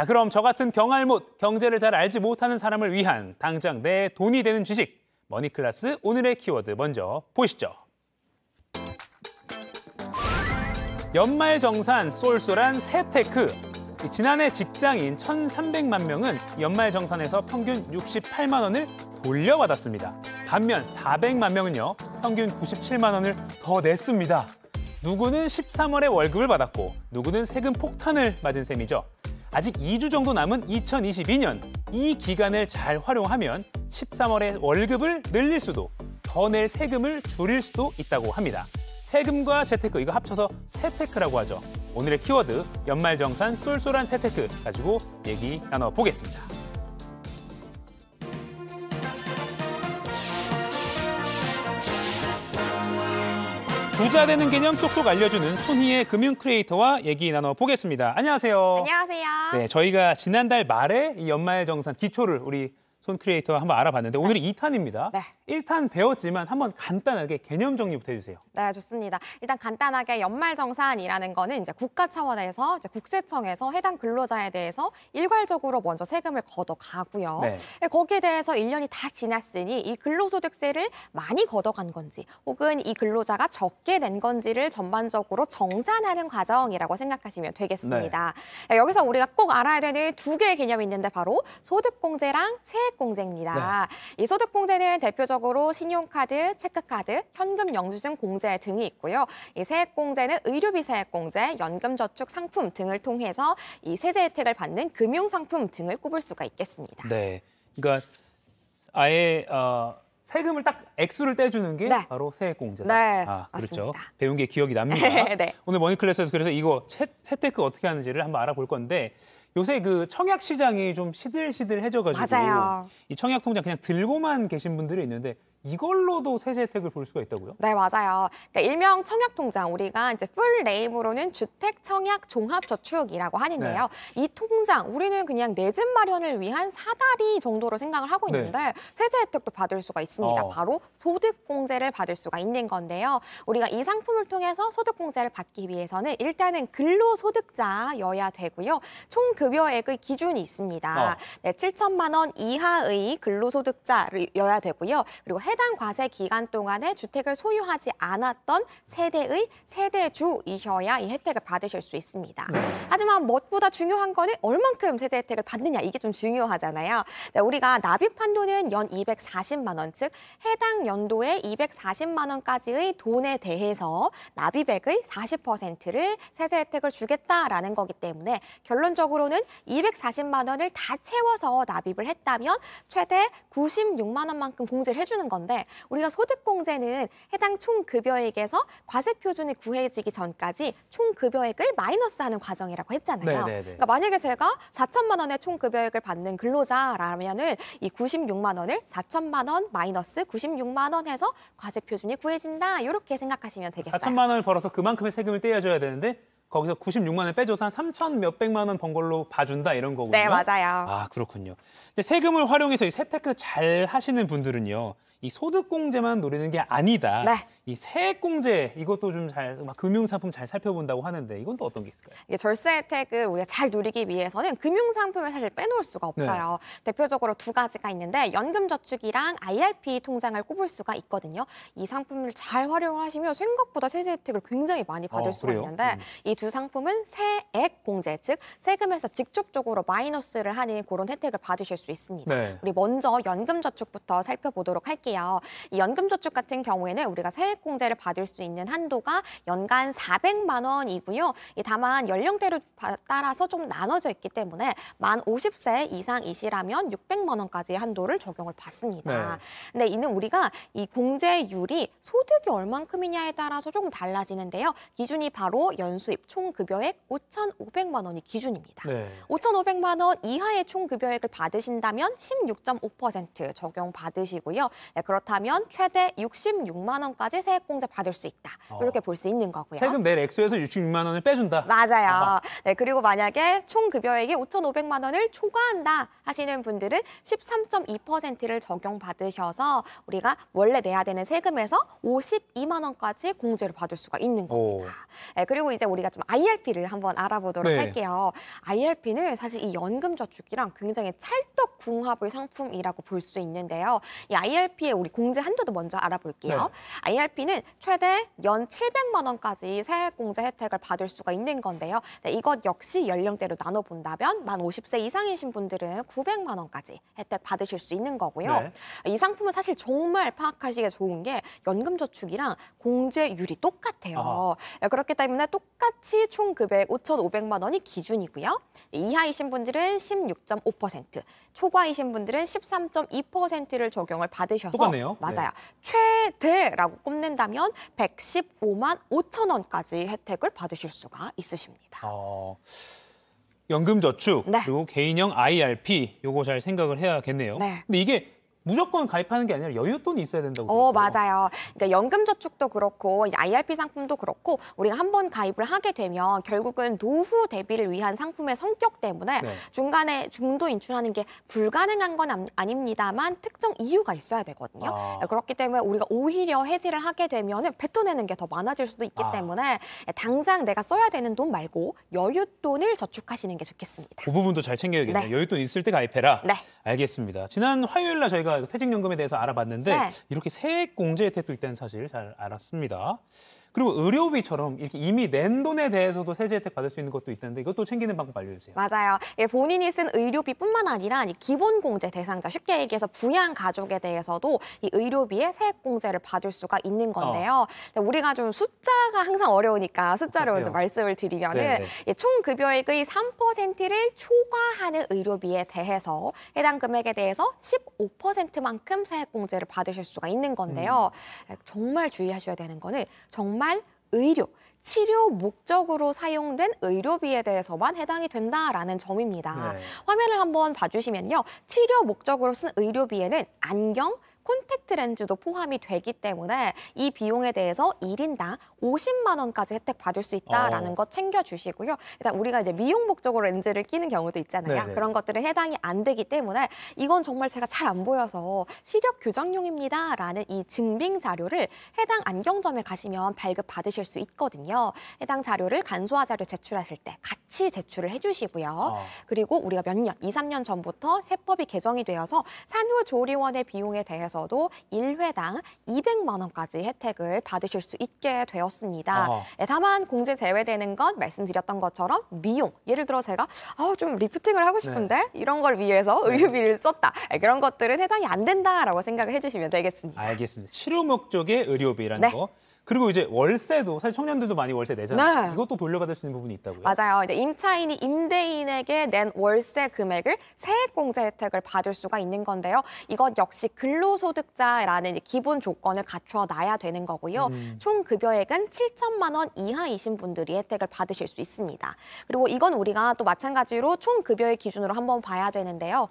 자, 그럼 저 같은 경알못, 경제를 잘 알지 못하는 사람을 위한 당장 내 돈이 되는 주식 머니클라스 오늘의 키워드 먼저 보시죠. 연말 정산 쏠쏠한 세테크. 지난해 직장인 1,300만 명은 연말 정산에서 평균 68만 원을 돌려받았습니다. 반면 400만 명은요, 평균 97만 원을 더 냈습니다. 누구는 13월에 월급을 받았고, 누구는 세금 폭탄을 맞은 셈이죠. 아직 2주 정도 남은 2022년 이 기간을 잘 활용하면 13월에 월급을 늘릴 수도 더 낼 세금을 줄일 수도 있다고 합니다. 세금과 재테크 이거 합쳐서 세테크라고 하죠. 오늘의 키워드 연말정산 쏠쏠한 세테크 가지고 얘기 나눠보겠습니다. 부자 되는 개념 쏙쏙 알려주는 순희의 금융 크리에이터와 얘기 나눠보겠습니다. 안녕하세요. 안녕하세요. 네, 저희가 지난달 말에 이 연말 정산 기초를 우리 손 크리에이터와 한번 알아봤는데 오늘이 네. 2탄입니다. 네. 일탄 배웠지만 한번 간단하게 개념 정리부터 해주세요. 네, 좋습니다. 일단 간단하게 연말정산이라는 거는 이제 국가 차원에서 이제 국세청에서 해당 근로자에 대해서 일괄적으로 먼저 세금을 걷어가고요. 네. 네 거기에 대해서 1년이 다 지났으니 이 근로소득세를 많이 걷어간 건지 혹은 이 근로자가 적게 낸 건지를 전반적으로 정산하는 과정이라고 생각하시면 되겠습니다. 네. 여기서 우리가 꼭 알아야 되는 두 개의 개념이 있는데 바로 소득공제랑 세액공제입니다. 네. 이 소득공제는 대표적으로 대표적으로 신용카드, 체크카드, 현금 영수증 공제 등이 있고요. 이 세액 공제는 의료비 세액 공제, 연금 저축 상품 등을 통해서 이 세제 혜택을 받는 금융 상품 등을 꼽을 수가 있겠습니다. 네. 그러니까 아예 어, 세금을 딱 액수를 떼주는 게 네. 바로 세액공제다. 네, 아, 그렇죠. 맞습니다. 배운 게 기억이 납니다. 네. 오늘 머니클래스에서 그래서 이거 채, 혜택 그 어떻게 하는지를 한번 알아볼 건데 요새 그 청약 시장이 좀 시들시들해져가지고 맞아요. 이 청약 통장 그냥 들고만 계신 분들이 있는데 이걸로도 세제 혜택을 볼 수가 있다고요? 네, 맞아요. 그러니까 일명 청약 통장 우리가 이제 풀 네임으로는 주택 청약 종합 저축이라고 하는데요. 네. 이 통장 우리는 그냥 내 집 마련을 위한 사다리 정도로 생각을 하고 네. 있는데 네. 세제 혜택도 받을 수가 있습니다. 어. 바로 소득 공제를 받을 수가 있는 건데요. 우리가 이 상품을 통해서 소득 공제를 받기 위해서는 일단은 근로 소득자여야 되고요. 총 급여액의 기준이 있습니다. 어. 네, 7천만 원 이하의 근로 소득자여야 되고요. 그리고 해당 과세 기간 동안에 주택을 소유하지 않았던 세대의 세대주이셔야 이 혜택을 받으실 수 있습니다. 네. 하지만 무엇보다 중요한 거는 얼만큼 세제 혜택을 받느냐 이게 좀 중요하잖아요. 네, 우리가 납입한 돈은 연 240만 원, 즉 해당 연도에 240만 원까지의 돈에 대해서 납입액의 40%를 세제 혜택을 주겠다라는 거기 때문에 결론적으로는 240만 원을 다 채워서 납입을 했다면 최대 96만 원만큼 공제를 해주는 건데 건데 우리가 소득공제는 해당 총급여액에서 과세표준이 구해지기 전까지 총급여액을 마이너스하는 과정이라고 했잖아요. 네, 네, 네. 그러니까 만약에 제가 4천만 원의 총급여액을 받는 근로자라면은 이 96만 원을 4천만 원 마이너스 96만 원 해서 과세표준이 구해진다 이렇게 생각하시면 되겠어요. 4천만 원을 벌어서 그만큼의 세금을 떼어줘야 되는데 거기서 96만 원을 빼줘서 한 3천 몇백만 원 번 걸로 봐준다 이런 거군요. 네, 맞아요. 아, 그렇군요. 세금을 활용해서 이세탁을잘 하시는 분들은요. 이 소득공제만 노리는 게 아니다. 네. 이 세액공제 이것도 좀 잘 금융상품 잘 살펴본다고 하는데 이건 또 어떤 게 있을까요? 이게 절세 혜택을 우리가 잘 누리기 위해서는 금융상품을 사실 빼놓을 수가 네. 없어요. 네. 대표적으로 두 가지가 있는데 연금저축이랑 IRP 통장을 꼽을 수가 있거든요. 이 상품을 잘활용 하시면 생각보다 세제 혜택을 굉장히 많이 아, 받을 어, 수가 그래요? 있는데 음. 이두 상품은 세액공제 즉 세금에서 직접적으로 마이너스를 하는 그런 혜택을 받으실 수수 있습니다. 네. 우리 먼저 연금저축부터 살펴보도록 할게요. 이 연금저축 같은 경우에는 우리가 세액공제를 받을 수 있는 한도가 연간 400만 원이고요. 다만 연령대로 따라서 좀 나눠져 있기 때문에 만 50세 이상이시라면 600만 원까지의 한도를 적용을 받습니다. 네. 근데 이는 우리가 이 공제율이 소득이 얼만큼이냐에 따라서 조금 달라지는데요. 기준이 바로 연수입 총 급여액 5,500만 원이 기준입니다. 네. 5,500만 원 이하의 총 급여액을 받으신 받신다면16.5% 적용받으시고요. 네, 그렇다면 최대 66만 원까지 세액공제 받을 수 있다. 어. 이렇게 볼 수 있는 거고요. 세금 낼 액수에서 66만 원을 빼준다. 맞아요. 네, 그리고 만약에 총 급여액이 5,500만 원을 초과한다 하시는 분들은 13.2%를 적용받으셔서 우리가 원래 내야 되는 세금에서 52만 원까지 공제를 받을 수가 있는 겁니다. 네, 그리고 이제 우리가 좀 IRP를 한번 알아보도록 네. 할게요. IRP는 사실 이 연금저축이랑 굉장히 찰떡 찰떡궁합의 상품이라고 볼 수 있는데요. 이 IRP의 우리 공제 한도도 먼저 알아볼게요. 네. IRP는 최대 연 700만 원까지 세액공제 혜택을 받을 수가 있는 건데요. 네, 이것 역시 연령대로 나눠본다면 만 50세 이상이신 분들은 900만 원까지 혜택 받으실 수 있는 거고요. 네. 이 상품은 사실 정말 파악하시기에 좋은 게 연금저축이랑 공제율이 똑같아요. 아하. 네, 그렇기 때문에 똑같이 총 금액 5,500만 원이 기준이고요. 네, 이하이신 분들은 16.5%, 초과이신 분들은 13.2%를 적용을 받으셔서 똑같네요. 네. 맞아요. 네. 최대라고 꼽는다면 115만 5천 원까지 혜택을 받으실 수가 있으십니다. 어... 연금저축 네. 그리고 개인형 IRP 요거 잘 생각을 해야겠네요. 네. 근데 이게 무조건 가입하는 게 아니라 여윳돈이 있어야 된다고. 어, 맞아요. 그러니까 연금저축도 그렇고 IRP 상품도 그렇고 우리가 한 번 가입을 하게 되면 결국은 노후 대비를 위한 상품의 성격 때문에 네. 중간에 중도 인출하는 게 불가능한 건 아닙니다만 특정 이유가 있어야 되거든요. 아. 그러니까 그렇기 때문에 우리가 오히려 해지를 하게 되면 뱉어내는 게 더 많아질 수도 있기 아. 때문에 당장 내가 써야 되는 돈 말고 여윳돈을 저축하시는 게 좋겠습니다. 그 부분도 잘 챙겨야겠네요. 네. 여윳돈 있을 때 가입해라. 네. 알겠습니다. 지난 화요일 날 저희가 저희가 퇴직연금에 대해서 알아봤는데 네. 이렇게 세액공제 혜택도 있다는 사실 잘 알았습니다. 그리고 의료비처럼 이렇게 이미 낸 돈에 대해서도 세제 혜택 받을 수 있는 것도 있다는데 이것도 챙기는 방법 알려주세요. 맞아요. 예, 본인이 쓴 의료비뿐만 아니라 이 기본공제 대상자 쉽게 얘기해서 부양 가족에 대해서도 이 의료비의 세액공제를 받을 수가 있는 건데요. 어. 우리가 좀 숫자가 항상 어려우니까 숫자를 이제 말씀을 드리면은 네, 네. 예, 총 급여액의 3%를 초과하는 의료비에 대해서 해당 금액에 대해서 15%만큼 세액공제를 받으실 수가 있는 건데요. 음. 정말 주의하셔야 되는 거는 정말 연말 의료, 치료 목적으로 사용된 의료비에 대해서만 해당이 된다라는 점입니다. 네. 화면을 한번 봐주시면요. 치료 목적으로 쓴 의료비에는 안경, 콘택트 렌즈도 포함이 되기 때문에 이 비용에 대해서 일인당 50만 원까지 혜택 받을 수 있다라는 어. 것 챙겨주시고요. 일단 우리가 이제 미용 목적으로 렌즈를 끼는 경우도 있잖아요. 네네. 그런 것들은 해당이 안 되기 때문에 이건 정말 제가 잘 안 보여서 시력 교정용입니다. 라는 이 증빙 자료를 해당 안경점에 가시면 발급 받으실 수 있거든요. 해당 자료를 간소화 자료 제출하실 때 같이 제출을 해주시고요. 어. 그리고 우리가 몇 년, 2, 3년 전부터 세법이 개정이 되어서 산후조리원의 비용에 대해서 중에서도 1회당 200만 원까지 혜택을 받으실 수 있게 되었습니다. 아. 다만 공제 제외되는 건 말씀드렸던 것처럼 미용. 예를 들어 제가 아, 좀 리프팅을 하고 네. 싶은데 네. 이런 걸 위해서 네. 의료비를 썼다. 네, 그런 것들은 해당이 안 된다라고 생각을 해주시면 되겠습니다. 알겠습니다. 치료 목적의 의료비라는 네. 거. 그리고 이제 월세도 사실 청년들도 많이 월세 내잖아요. 네. 이것도 돌려받을 수 있는 부분이 있다고요? 맞아요. 이제 임차인이 임대인에게 낸 월세 금액을 세액공제 혜택을 받을 수가 있는 건데요. 이것 역시 근로소득자라는 기본 조건을 갖춰 놔야 되는 거고요. 음. 총 급여액은 7천만 원 이하이신 분들이 혜택을 받으실 수 있습니다. 그리고 이건 우리가 또 마찬가지로 총급여의 기준으로 한번 봐야 되는데요.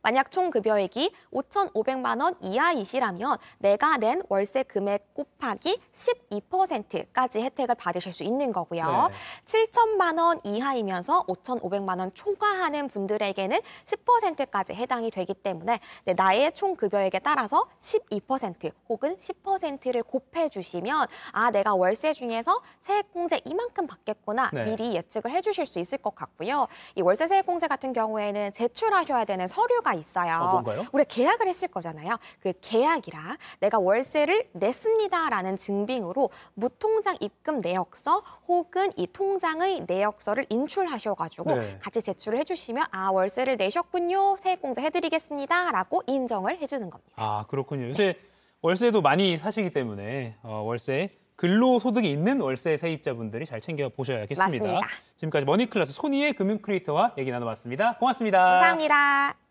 만약 총 급여액이 5,500만 원 이하이시라면 내가 낸 월세 금액 곱하기 12%까지 혜택을 받으실 수 있는 거고요. 네. 7천만 원 이하이면서 5,500만 원 초과하는 분들에게는 10%까지 해당이 되기 때문에 네, 나의 총 급여액에 따라서 12% 혹은 10%를 곱해 주시면 아 내가 월세 중에서 세액공제 이만큼 받겠구나 네. 미리 예측을 해주실 수 있을 것 같고요. 이 월세 세액공제 같은 경우에는 제출하셔야 되는 서류 필요가 있어요. 아, 뭔가요? 우리 계약을 했을 거잖아요. 그 계약이라 내가 월세를 냈습니다라는 증빙으로 무통장 입금 내역서 혹은 이 통장의 내역서를 인출하셔가지고 네. 같이 제출을 해주시면 아 월세를 내셨군요 세액공제 해드리겠습니다라고 인정을 해주는 겁니다. 아 그렇군요. 요새 네. 월세도 많이 사시기 때문에 어, 월세 근로소득이 있는 월세 세입자분들이 잘 챙겨보셔야겠습니다. 맞습니다. 지금까지 머니클래스 손희의 금융크리에이터와 얘기 나눠봤습니다. 고맙습니다. 감사합니다.